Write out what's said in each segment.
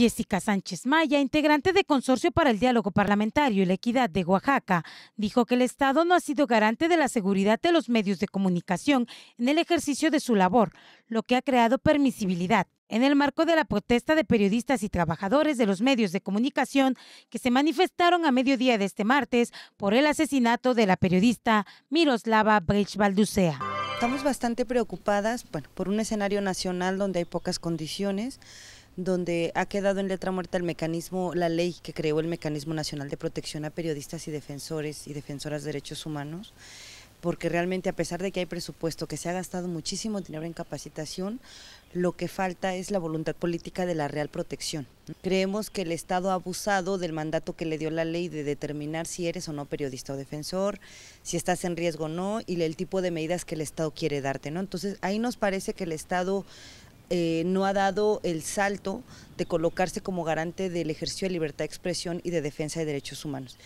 Jessica Sánchez Maya, integrante de Consorcio para el Diálogo Parlamentario y la Equidad de Oaxaca, dijo que el Estado no ha sido garante de la seguridad de los medios de comunicación en el ejercicio de su labor, lo que ha creado permisibilidad. En el marco de la protesta de periodistas y trabajadores de los medios de comunicación que se manifestaron a mediodía de este martes por el asesinato de la periodista Miroslava Brech Balducea. Estamos bastante preocupadas por un escenario nacional donde hay pocas condiciones donde ha quedado en letra muerta el mecanismo, la ley que creó el Mecanismo Nacional de Protección a Periodistas y Defensores y Defensoras de Derechos Humanos porque realmente a pesar de que hay presupuesto, que se ha gastado muchísimo dinero en capacitación, lo que falta es la voluntad política de la real protección. Creemos que el Estado ha abusado del mandato que le dio la ley de determinar si eres o no periodista o defensor, si estás en riesgo o no, y el tipo de medidas que el Estado quiere darte. ¿no? Entonces, ahí nos parece que el Estado eh, no ha dado el salto de colocarse como garante del ejercicio de libertad de expresión y de defensa de derechos humanos.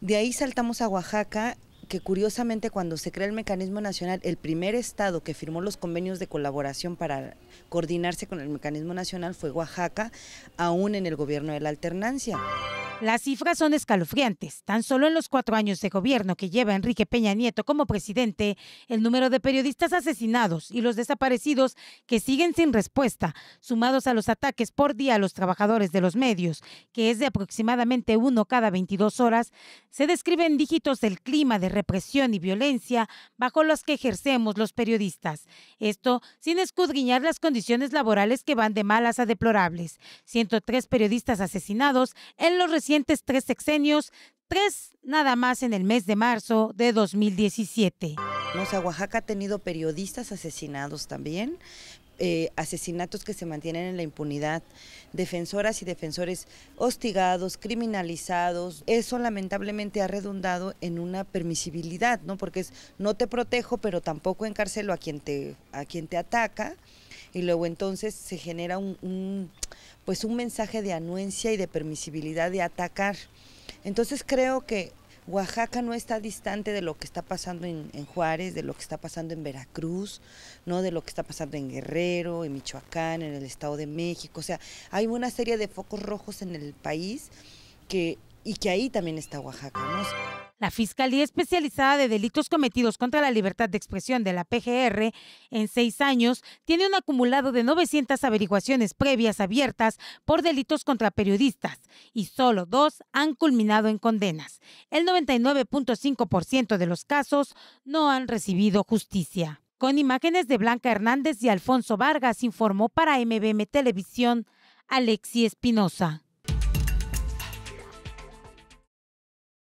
De ahí saltamos a Oaxaca que curiosamente cuando se crea el mecanismo nacional, el primer estado que firmó los convenios de colaboración para coordinarse con el mecanismo nacional fue Oaxaca, aún en el gobierno de la alternancia. Las cifras son escalofriantes. Tan solo en los cuatro años de gobierno que lleva Enrique Peña Nieto como presidente, el número de periodistas asesinados y los desaparecidos que siguen sin respuesta, sumados a los ataques por día a los trabajadores de los medios, que es de aproximadamente uno cada 22 horas, se describen dígitos del clima de represión y violencia bajo los que ejercemos los periodistas. Esto sin escudriñar las condiciones laborales que van de malas a deplorables. 103 periodistas asesinados en los tres sexenios, tres nada más en el mes de marzo de 2017. O sea, Oaxaca ha tenido periodistas asesinados también, eh, asesinatos que se mantienen en la impunidad, defensoras y defensores hostigados, criminalizados. Eso lamentablemente ha redundado en una permisibilidad, ¿no? Porque es no te protejo, pero tampoco encarcelo a quien te, a quien te ataca. Y luego entonces se genera un, un pues un mensaje de anuencia y de permisibilidad de atacar. Entonces creo que Oaxaca no está distante de lo que está pasando en, en, Juárez, de lo que está pasando en Veracruz, no de lo que está pasando en Guerrero, en Michoacán, en el Estado de México. O sea, hay una serie de focos rojos en el país que, y que ahí también está Oaxaca. ¿no? La Fiscalía Especializada de Delitos Cometidos contra la Libertad de Expresión de la PGR, en seis años, tiene un acumulado de 900 averiguaciones previas abiertas por delitos contra periodistas y solo dos han culminado en condenas. El 99.5% de los casos no han recibido justicia. Con imágenes de Blanca Hernández y Alfonso Vargas, informó para MBM Televisión Alexi Espinosa.